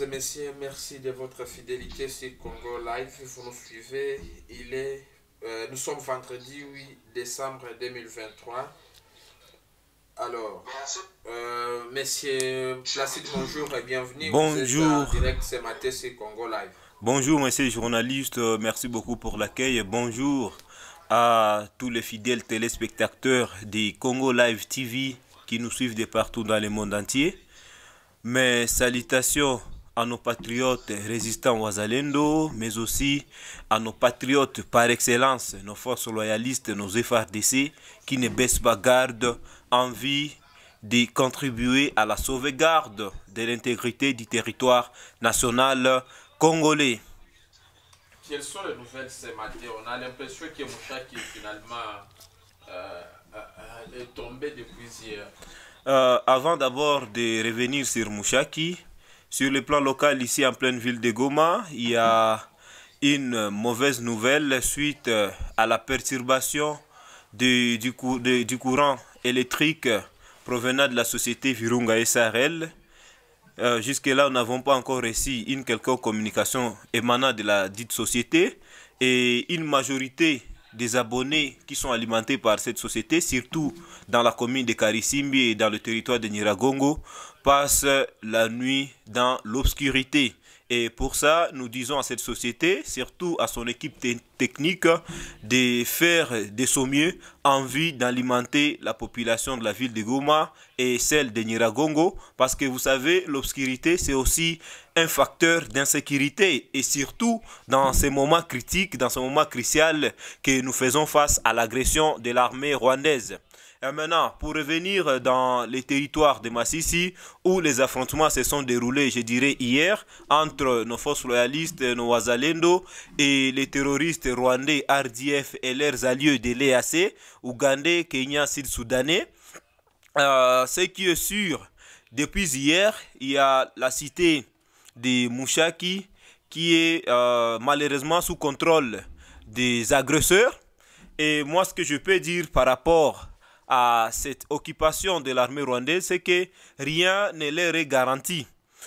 et messieurs, merci de votre fidélité sur Congo Live. Vous nous suivez. Il est, euh, nous sommes vendredi 8 décembre 2023. Alors, euh, messieurs, Placide, bonjour et bienvenue. Bonjour. matin sur Congo Live. Bonjour, monsieur journalistes, euh, merci beaucoup pour l'accueil. Bonjour à tous les fidèles téléspectateurs de Congo Live TV qui nous suivent de partout dans le monde entier. Mes salutations à nos patriotes résistants Wazalendo, mais aussi à nos patriotes par excellence, nos forces loyalistes, nos FRDC, qui ne baissent pas garde, envie de contribuer à la sauvegarde de l'intégrité du territoire national congolais. Quelles sont les nouvelles ce matin On a l'impression que Mouchaki finalement euh, euh, euh, est tombé depuis hier. avant d'abord de revenir sur Mouchaki, sur le plan local ici en pleine ville de Goma, il y a une mauvaise nouvelle suite à la perturbation du courant électrique provenant de la société Virunga SRL euh, jusque-là, nous n'avons pas encore reçu une quelconque communication émanant de la dite société et une majorité des abonnés qui sont alimentés par cette société, surtout dans la commune de Karisimbi et dans le territoire de Niragongo, passent la nuit dans l'obscurité. Et pour ça, nous disons à cette société, surtout à son équipe technique, de faire de son mieux en vue d'alimenter la population de la ville de Goma et celle de Niragongo, parce que vous savez, l'obscurité, c'est aussi un facteur d'insécurité, et surtout dans ces moments critiques, dans ce moment crucial que nous faisons face à l'agression de l'armée rwandaise. Et maintenant, pour revenir euh, dans les territoires de Massissi, où les affrontements se sont déroulés, je dirais, hier, entre nos forces loyalistes, euh, nos Wazalendo, et les terroristes rwandais RDF et leurs alliés de l'EAC, Ougandais, Kenya, Sud-Soudanais. Euh, ce qui est sûr, depuis hier, il y a la cité de Mouchaki qui est malheureusement sous contrôle des agresseurs. Et moi, ce que je peux dire par rapport à cette occupation de l'armée rwandaise, c'est que rien ne leur est garanti.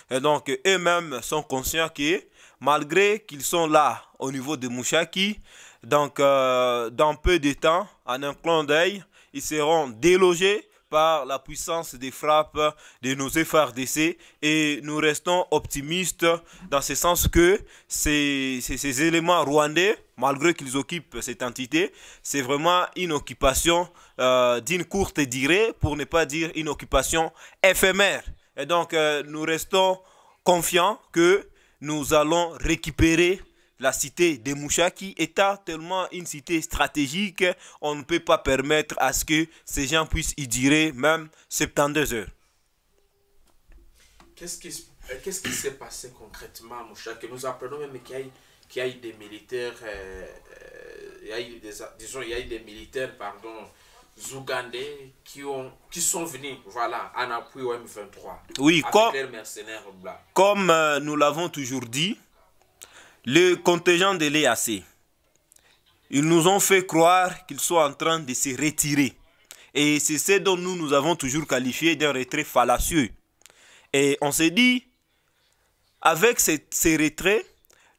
Et donc, eux-mêmes sont conscients que malgré qu'ils sont là au niveau de Mouchaki, donc euh, dans peu de temps, en un clin d'œil, ils seront délogés par la puissance des frappes de nos FRDC et nous restons optimistes dans ce sens que ces, ces éléments rwandais, malgré qu'ils occupent cette entité, c'est vraiment une occupation euh, d'une courte durée, pour ne pas dire une occupation éphémère. Et donc, euh, nous restons confiants que nous allons récupérer la cité de Moucha qui est tellement une cité stratégique, on ne peut pas permettre à ce que ces gens puissent y durer même 72 heures. Qu'est-ce qui euh, Qu'est-ce s'est passé concrètement à Moucha Que nous apprenons même qu'il y, a eu des militaires, des, disons, il y a eu des militaires, pardon, Ougandais qui, ont, qui sont venus voilà, en appui au M23. Oui, comme, comme euh, nous l'avons toujours dit, le contingent de l'EAC, ils nous ont fait croire qu'ils sont en train de se retirer. Et c'est ce dont nous nous avons toujours qualifié d'un retrait fallacieux. Et on s'est dit, avec ces, ces retraits,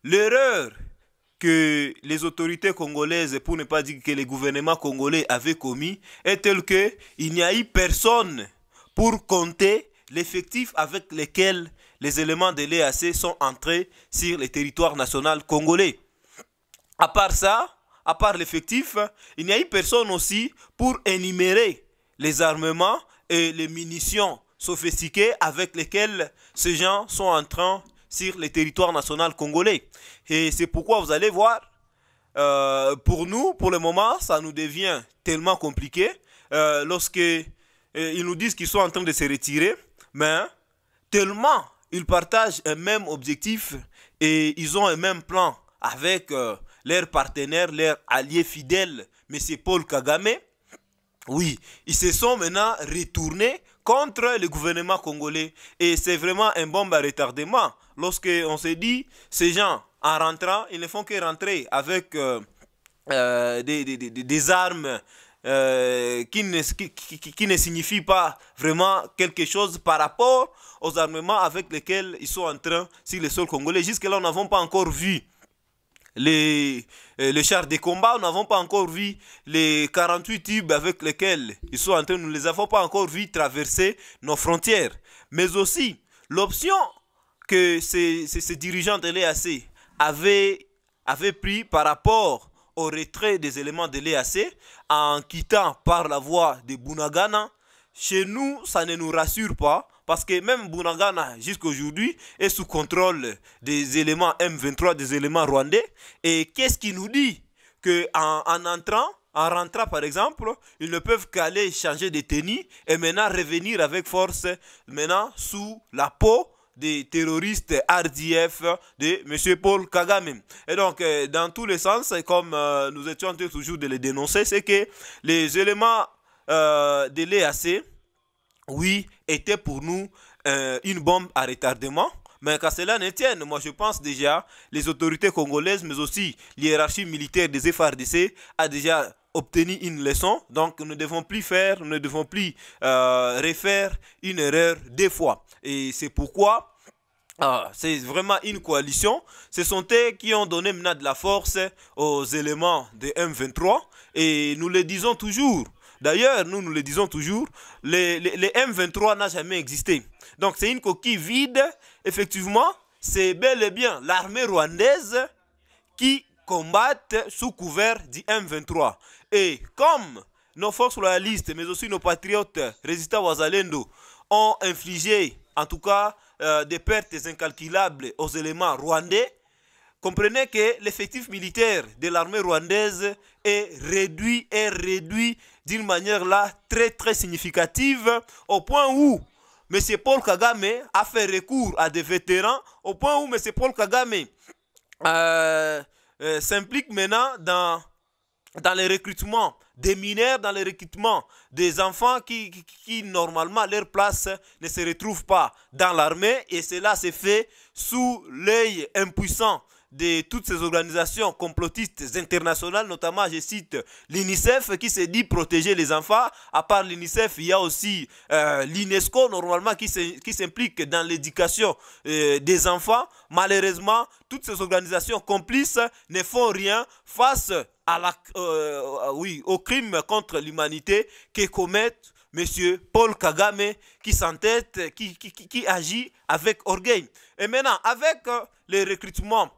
l'erreur que les autorités congolaises, pour ne pas dire que les gouvernements congolais avaient commis, est tel que il n'y a eu personne pour compter l'effectif avec lequel les éléments de l'EAC sont entrés sur le territoire national congolais. À part ça, à part l'effectif, il n'y a eu personne aussi pour énumérer les armements et les munitions sophistiquées avec lesquelles ces gens sont en train sur le territoire national congolais. Et c'est pourquoi vous allez voir, euh, pour nous, pour le moment, ça nous devient tellement compliqué. Lorsqu'ils euh, lorsque euh, ils nous disent qu'ils sont en train de se retirer, mais tellement ils partagent un même objectif et ils ont un même plan avec leurs partenaire leurs alliés fidèles, M. Paul Kagame. Oui, ils se sont maintenant retournés contre le gouvernement congolais. Et c'est vraiment un bombe à retardement lorsque on se dit, ces gens, en rentrant, ils ne font que rentrer avec euh, euh, des, des, des, des, armes euh, qui, ne, qui, ne signifient pas vraiment quelque chose par rapport aux armements avec lesquels ils sont en train sur le sol congolais. Jusque-là, nous n'avons pas encore vu les, les chars de combat, nous n'avons pas encore vu les 48 tubes avec lesquels ils sont en train, nous ne les avons pas encore vu traverser nos frontières. Mais aussi, l'option que ces, ces, dirigeants de l'EAC avaient, avaient pris par rapport au retrait des éléments de l'EAC en quittant par la voie de Bounagana, chez nous, ça ne nous rassure pas parce que même Bounagana, jusqu'à aujourd'hui, est sous contrôle des éléments M23, des éléments rwandais. Et qu'est-ce qui nous dit que en, entrant, en rentrant par exemple, ils ne peuvent qu'aller changer de tenue et maintenant revenir avec force, maintenant sous la peau des terroristes RDF de M. Paul Kagame. Et donc, euh, dans tous les sens, comme euh, nous étions toujours de les dénoncer, c'est que les éléments euh, de l'EAC, oui, étaient pour nous une bombe à retardement. Mais qu'à cela ne tienne, moi je pense déjà, les autorités congolaises, mais aussi l'hierarchie militaire des FRDC, a déjà obtenu une leçon, donc nous ne devons plus faire, nous ne devons plus euh, refaire une erreur des fois. Et c'est pourquoi euh, c'est vraiment une coalition. Ce sont eux qui ont donné maintenant de la force aux éléments de M23 et nous le disons toujours. D'ailleurs, nous nous le disons toujours, les, M23 n'a jamais existé. Donc c'est une coquille vide. Effectivement, c'est bel et bien l'armée rwandaise qui combattent sous couvert du M23. Et comme nos forces loyalistes, mais aussi nos patriotes résistants wazalendo, ont infligé, en tout cas, euh, des pertes incalculables aux éléments rwandais, comprenez que l'effectif militaire de l'armée rwandaise est réduit est réduit d'une manière là très très significative au point où M. Paul Kagame a fait recours à des vétérans, au point où M. Paul Kagame euh, euh, s'implique maintenant dans, dans le recrutement des mineurs, dans le recrutement des enfants qui, normalement, leur place ne se retrouve pas dans l'armée. Et cela se fait sous l'œil impuissant de toutes ces organisations complotistes internationales, notamment, je cite, l'UNICEF qui se dit protéger les enfants. À part l'UNICEF, il y a aussi euh, l'UNESCO, normalement, qui s'implique dans l'éducation euh, des enfants. Malheureusement, toutes ces organisations complices ne font rien face à la, euh, oui, au crime contre l'humanité que commet Monsieur Paul Kagame qui s'entête, qui, qui, qui, qui, agit avec orgueil. Et maintenant, avec le recrutement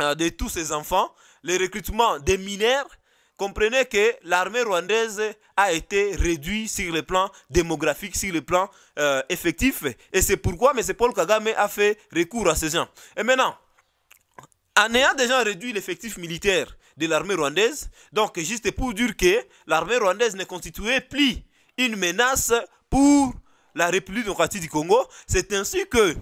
euh, de tous ces enfants, le recrutement des mineurs, comprenez que l'armée rwandaise a été réduite sur le plan démographique, sur le plan euh, effectif. Et c'est pourquoi M. Paul Kagame a fait recours à ces gens. Et maintenant, en ayant déjà réduit l'effectif militaire de l'armée rwandaise, donc juste pour dire que l'armée rwandaise ne constituait plus une menace pour la République démocratique du Congo, c'est ainsi que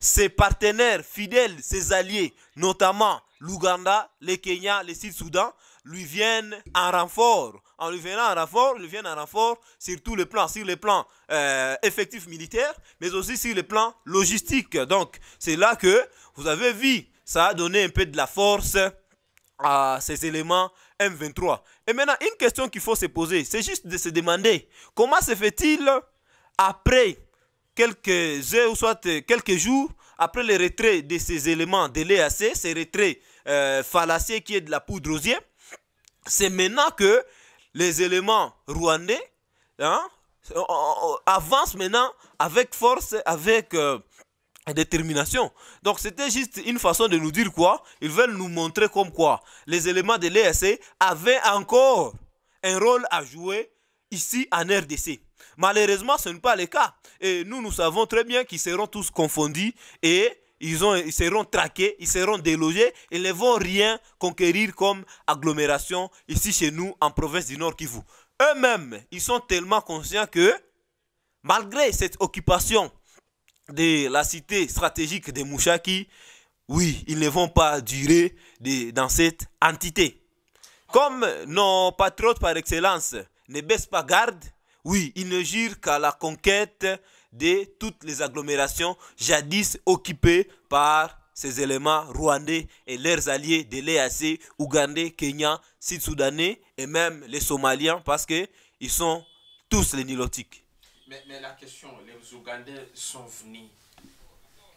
ses partenaires fidèles, ses alliés, notamment l'Ouganda, le Kenya, le Sud-Soudan, lui viennent en renfort. En lui venant en renfort, lui viennent en renfort sur tous les plans, sur euh, les plans effectifs militaires, mais aussi sur les plans logistiques. Donc, c'est là que vous avez vu, ça a donné un peu de la force à ces éléments M23. Et maintenant, une question qu'il faut se poser, c'est juste de se demander comment se fait-il après quelques heures ou soit euh, quelques jours après le retrait de ces éléments de l'EAC, ces retraits euh, qui est de la poudre aux c'est maintenant que les éléments rwandais hein, avancent maintenant avec force, avec euh, détermination. Donc c'était juste une façon de nous dire quoi Ils veulent nous montrer comme quoi les éléments de l'EAC avaient encore un rôle à jouer ici en RDC. Malheureusement, ce n'est pas le cas. Et nous, nous savons très bien qu'ils seront tous confondus et ils, ont, ils seront traqués, ils seront délogés, et ne vont rien conquérir comme agglomération ici chez nous en province du Nord Kivu. Eux-mêmes, ils sont tellement conscients que malgré cette occupation de la cité stratégique de Mouchaki, oui, ils ne vont pas durer dans cette entité. Comme nos patriotes par excellence ne baissent pas garde, oui, il ne gire qu'à la conquête de toutes les agglomérations jadis occupées par ces éléments rwandais et leurs alliés de l'EAC, ougandais, kenyans, sud-soudanais et même les somaliens parce qu'ils sont tous les nilotiques. Mais, la question, les Ougandais sont venus.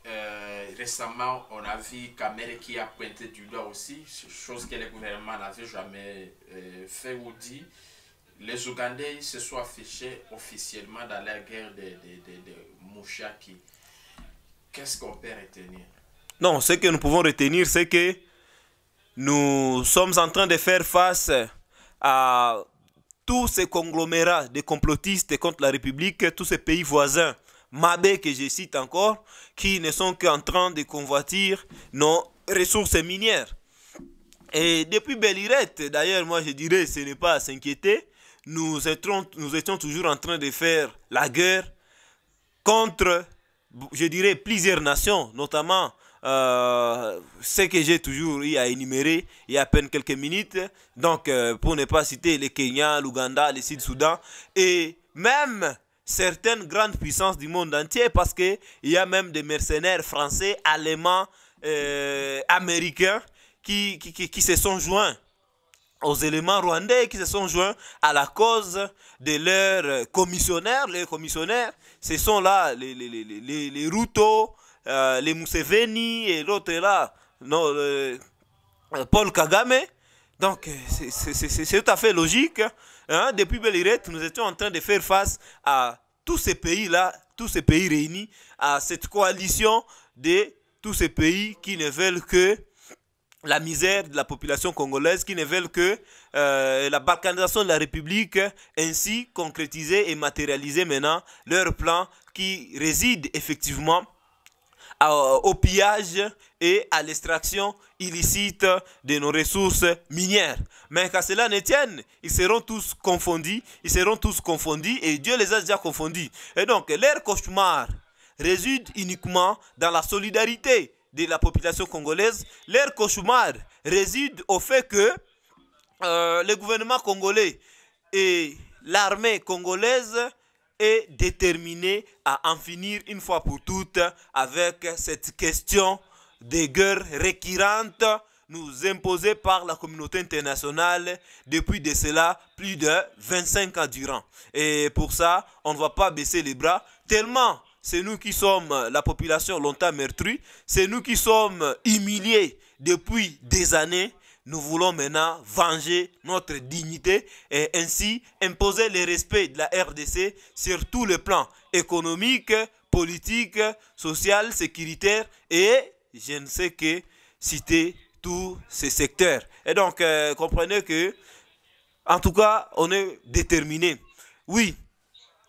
Euh, récemment, on a vu Kamere qui a pointé du doigt aussi, chose que le gouvernement n'avait jamais euh, fait ou dit les Ougandais se sont affichés officiellement dans la guerre de, Mouchaki. Qu'est-ce qu'on peut retenir Non, ce que nous pouvons retenir, c'est que nous sommes en train de faire face à tous ces conglomérats de complotistes contre la République, tous ces pays voisins, Mabé que je cite encore, qui ne sont qu'en train de convoitir nos ressources minières. Et depuis Belirette, d'ailleurs, moi je dirais, ce n'est pas à s'inquiéter, nous étions, nous étions toujours en train de faire la guerre contre, je dirais, plusieurs nations, notamment euh, ce que j'ai toujours eu à énumérer il y a à peine quelques minutes. Donc, euh, pour ne pas citer les Kenya, l'Ouganda, le Sud-Soudan et même certaines grandes puissances du monde entier parce qu'il y a même des mercenaires français, allemands, euh, américains qui, qui, qui se sont joints aux éléments rwandais qui se sont joints à la cause de leurs commissionnaires. Les commissionnaires, ce sont là les, les, les, les Ruto, euh, les Museveni et l'autre là, non, euh, Paul Kagame. Donc, euh, c'est tout à fait logique. Hein? Depuis Belirette, nous étions en train de faire face à tous ces pays-là, tous ces pays réunis, à cette coalition de tous ces pays qui ne veulent que la misère de la population congolaise qui ne veulent que euh, la balkanisation de la République ainsi concrétiser et matérialiser maintenant leur plan qui réside effectivement au pillage et à l'extraction illicite de nos ressources minières. Mais qu'à cela ne tienne, ils seront tous confondus, ils seront tous confondus et Dieu les a déjà confondus. Et donc leur cauchemar réside uniquement dans la solidarité de la population congolaise, leur cauchemar réside au fait que euh, le gouvernement congolais et l'armée congolaise est déterminée à en finir une fois pour toutes avec cette question des guerres récurrentes nous imposées par la communauté internationale depuis de cela plus de 25 ans durant. Et pour ça, on ne va pas baisser les bras tellement c'est nous qui sommes euh, la population longtemps meurtrie, c'est nous qui sommes euh, humiliés depuis des années. Nous voulons maintenant venger notre dignité et ainsi imposer le respect de la RDC sur tous les plans économiques politique, social, sécuritaire et je ne sais que citer tous ces secteurs. Et donc, euh, comprenez que, en tout cas, on est déterminé. Oui,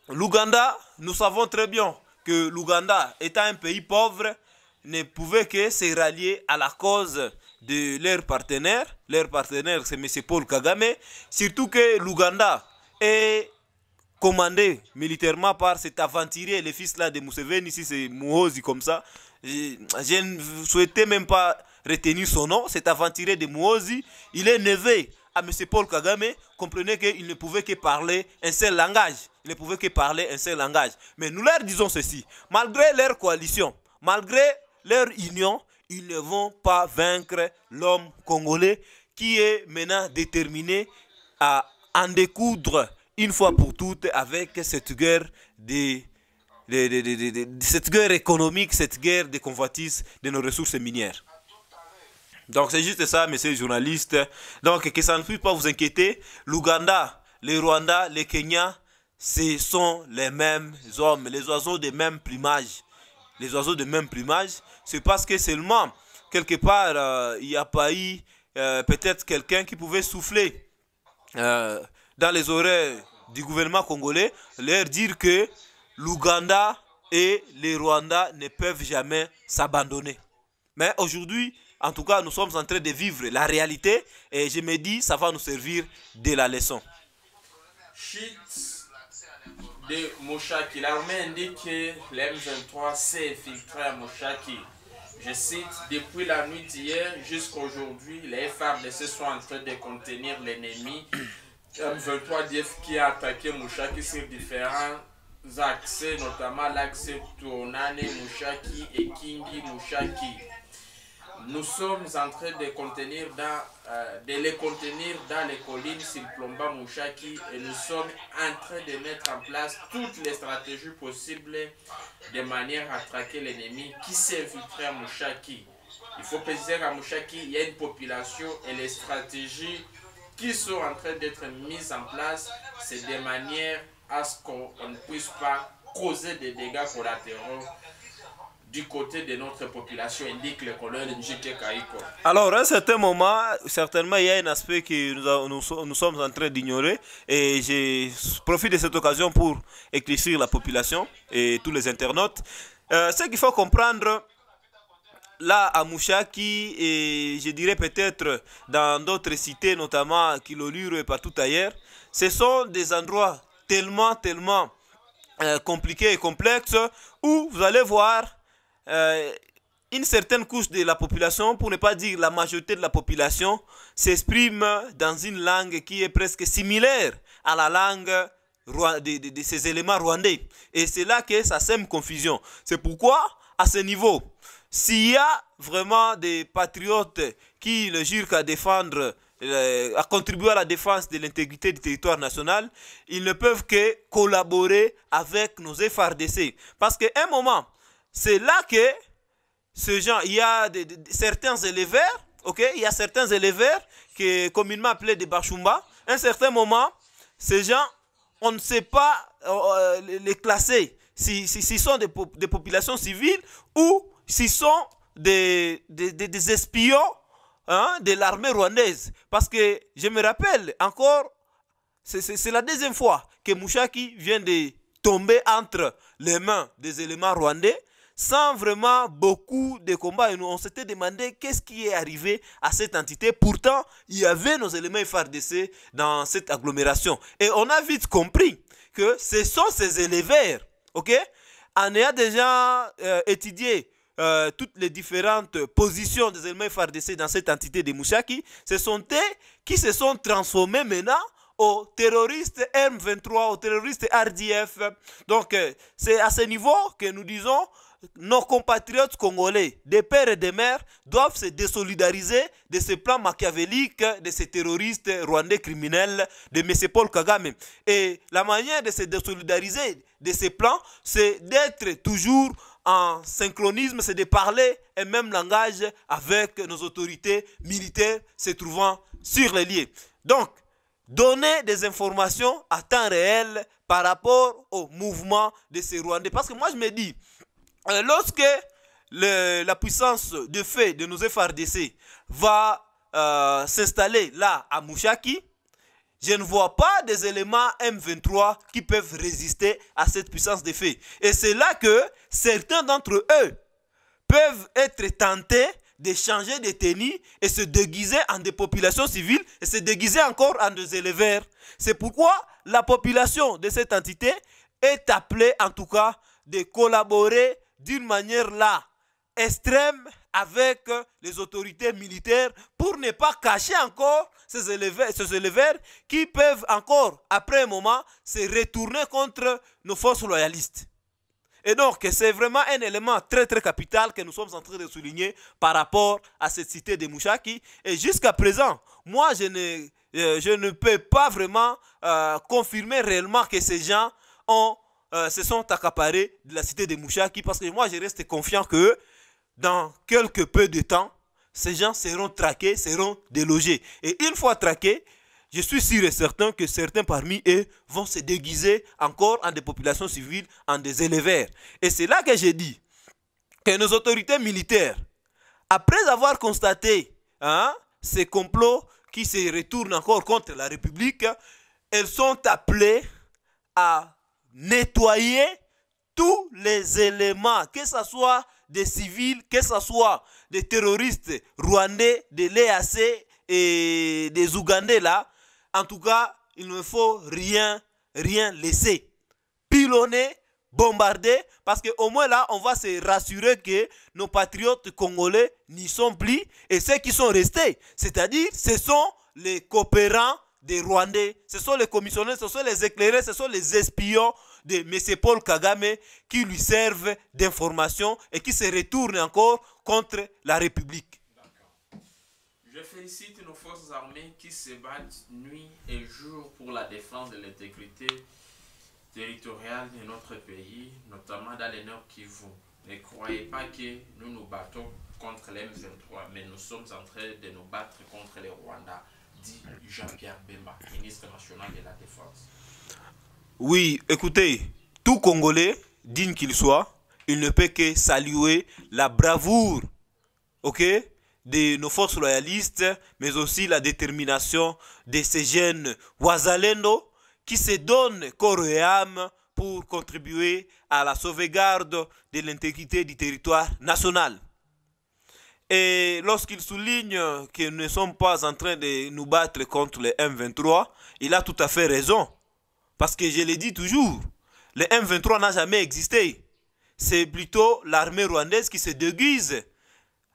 l'Ouganda, nous savons très bien que l'Ouganda, étant un pays pauvre, ne pouvait que se rallier à la cause de leur partenaire. Leur partenaire, c'est M. Paul Kagame. Surtout que l'Ouganda est commandé militairement par cet aventurier, le fils là de Museveni, ici c'est Mouhozi comme ça. Je, ne souhaitais même pas retenir son nom, cet aventurier de Mouhozi. Il est neveu à M. Paul Kagame. Comprenez qu'il ne pouvait que parler un seul langage ils ne pouvaient que parler un seul langage. Mais nous leur disons ceci, malgré leur coalition, malgré leur union, ils ne vont pas vaincre l'homme congolais qui est maintenant déterminé à en découdre une fois pour toutes avec cette guerre des cette guerre économique, cette guerre des convoitises de nos ressources minières. Donc c'est juste ça, messieurs les journalistes. Donc que ça ne puisse pas vous inquiéter, l'Ouganda, le Rwanda, le Kenya, ce sont les mêmes hommes, les oiseaux de même plumage. Les oiseaux de même plumage, c'est parce que seulement, quelque part, euh, il n'y a pas eu euh, peut-être quelqu'un qui pouvait souffler euh, dans les oreilles du gouvernement congolais, leur dire que l'Ouganda et les Rwanda ne peuvent jamais s'abandonner. Mais aujourd'hui, en tout cas, nous sommes en train de vivre la réalité et je me dis, ça va nous servir de la leçon de Mouchaki. L'armée indique que les M23 s'est infiltré à Mouchaki. Je cite, depuis la nuit d'hier jusqu'aujourd'hui, les FARDC sont en train de contenir l'ennemi M23DF qui a attaqué Mouchaki sur différents accès, notamment l'accès Tournane, Mouchaki et Kingi Mouchaki nous sommes en train de, contenir dans, euh, les contenir dans les collines plomba Mouchaki et nous sommes en train de mettre en place toutes les stratégies possibles de manière à traquer l'ennemi qui s'est infiltré à Mouchaki. Il faut préciser qu'à Mouchaki, il y a une population et les stratégies qui sont en train d'être mises en place, c'est de manière à ce qu'on ne puisse pas causer des dégâts collatéraux du côté de notre population, indique le colonel Njike Kaiko. Alors, à un certain moment, certainement, il y a un aspect que nous, nous, sommes en train d'ignorer et je profite de cette occasion pour éclaircir la population et tous les internautes. Euh, ce qu'il faut comprendre, là à Mouchaki et je dirais peut-être dans d'autres cités, notamment Kilolure et partout ailleurs, ce sont des endroits tellement, tellement euh, compliqués et complexes où vous allez voir euh, une certaine couche de la population, pour ne pas dire la majorité de la population, s'exprime dans une langue qui est presque similaire à la langue de, de, ces éléments rwandais. Et c'est là que ça sème confusion. C'est pourquoi, à ce niveau, s'il y a vraiment des patriotes qui le jurent qu'à défendre, euh, à contribuer à la défense de l'intégrité du territoire national, ils ne peuvent que collaborer avec nos FRDC. Parce qu'à un moment, c'est là que ces gens, il y a certains éleveurs, ok, il y a certains éleveurs que communément appelés des bachumba. un certain moment, ces gens, on ne sait pas euh, euh, les classer, s'ils sont des, populations civiles ou s'ils sont des, des, espions hein, de l'armée rwandaise. Parce que je me rappelle encore, c'est la deuxième fois que Mouchaki vient de tomber entre les mains des éléments rwandais sans vraiment beaucoup de combats. Et nous, on s'était demandé qu'est-ce qui est arrivé à cette entité. Pourtant, il y avait nos éléments FARDC dans cette agglomération. Et on a vite compris que ce sont ces éleveurs, ok On a déjà euh, étudié euh, toutes les différentes positions des éléments FARDC dans cette entité de Mouchaki. Ce sont eux qui se sont transformés maintenant aux terroristes M23, aux terroristes RDF. Donc, euh, c'est à ce niveau que nous disons nos compatriotes congolais, des pères et des mères, doivent se désolidariser de ce plan machiavélique de ces terroristes rwandais criminels de M. Paul Kagame. Et la manière de se désolidariser de ces plans, c'est d'être toujours en synchronisme, c'est de parler un même langage avec nos autorités militaires se trouvant sur les lieux. Donc, donner des informations à temps réel par rapport au mouvement de ces Rwandais. Parce que moi, je me dis, euh, lorsque la puissance de fait de nos FRDC va euh, s'installer là à Mouchaki, je ne vois pas des éléments M23 qui peuvent résister à cette puissance de fait. Et c'est là que certains d'entre eux peuvent être tentés de changer de tenue et se déguiser en des populations civiles et se déguiser encore en des éleveurs. C'est pourquoi la population de cette entité est appelée en tout cas de collaborer d'une manière là extrême avec les autorités militaires pour ne pas cacher encore ces éleveurs, ces qui peuvent encore, après un moment, se retourner contre nos forces loyalistes. Et donc, c'est vraiment un élément très très capital que nous sommes en train de souligner par rapport à cette cité de Mouchaki. Et jusqu'à présent, moi, je ne, euh, je ne peux pas vraiment euh, confirmer réellement que ces gens ont se euh, sont accaparés de la cité de Mouchaki parce que moi je reste confiant que dans quelques peu de temps, ces gens seront traqués, seront délogés. Et une fois traqués, je suis sûr et certain que certains parmi eux vont se déguiser encore en des populations civiles, en des éleveurs. Et c'est là que j'ai dit que nos autorités militaires, après avoir constaté hein, ces complots qui se retournent encore contre la République, elles sont appelées à nettoyer tous les éléments, que ce soit des civils, que ce soit des terroristes rwandais, des LAC et des Ougandais là. En tout cas, il ne faut rien, rien laisser. Pilonner, bombarder, parce qu'au moins là, on va se rassurer que nos patriotes congolais n'y sont plus et ceux qui sont restés, c'est-à-dire ce sont les coopérants des Rwandais, ce sont les commissionnaires ce sont les éclairés, ce sont les espions de M. Paul Kagame qui lui servent d'informations et qui se retournent encore contre la République. Je félicite nos forces armées qui se battent nuit et jour pour la défense de l'intégrité territoriale de notre pays, notamment dans le Nord Kivu. Ne croyez pas que nous nous battons contre les M23, mais nous sommes en train de nous battre contre les Rwandais. Jean-Pierre Bemba, ministre national de la Défense Oui, écoutez, tout Congolais, digne qu'il soit, il ne peut que saluer la bravoure, ok, de nos forces loyalistes, mais aussi la détermination de ces jeunes Ouazalendo qui se donnent corps et âme pour contribuer à la sauvegarde de l'intégrité du territoire national. Et lorsqu'il souligne que nous ne sommes pas en train de nous battre contre les M23, il a tout à fait raison. Parce que je l'ai dit toujours, le M23 n'a jamais existé. C'est plutôt l'armée rwandaise qui se déguise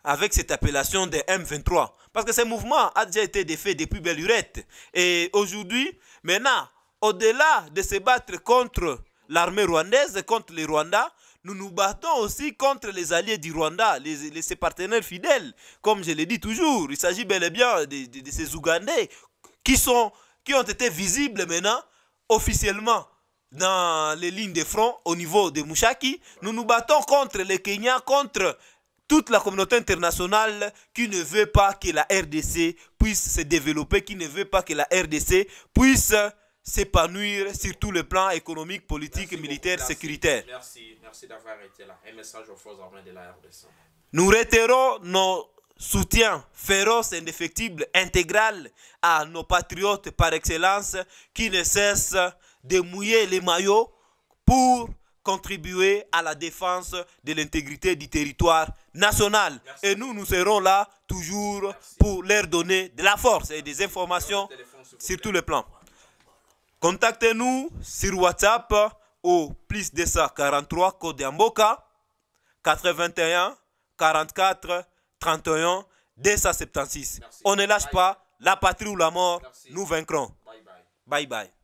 avec cette appellation des M23. Parce que ce mouvement a déjà été défait depuis Bellurette. Et aujourd'hui, maintenant, au-delà de se battre contre l'armée rwandaise, contre les Rwandais, nous nous battons aussi contre les alliés du Rwanda, les, ses partenaires fidèles. Comme je l'ai dis toujours, il s'agit bel et bien de, ces Ougandais qui, sont, qui ont été visibles maintenant officiellement dans les lignes de front au niveau de Mouchaki. Nous nous battons contre les Kenyans, contre toute la communauté internationale qui ne veut pas que la RDC puisse se développer, qui ne veut pas que la RDC puisse s'épanouir sur tout le plan économique, politique, militaires, militaire, sécuritaire. d'avoir été là. Un message aux forces armées de la RDC. Nous réitérons nos soutiens féroces, indéfectibles, intégral à nos patriotes par excellence qui ne cessent de mouiller les maillots pour contribuer à la défense de l'intégrité du territoire national. Et nous, nous serons là toujours pour leur donner de la force et des informations sur tous le plan. Contactez-nous sur WhatsApp au plus 243 Code d'Amboka 81 44 31 276. On ne lâche pas, la patrie ou la mort, nous vaincrons. bye, bye.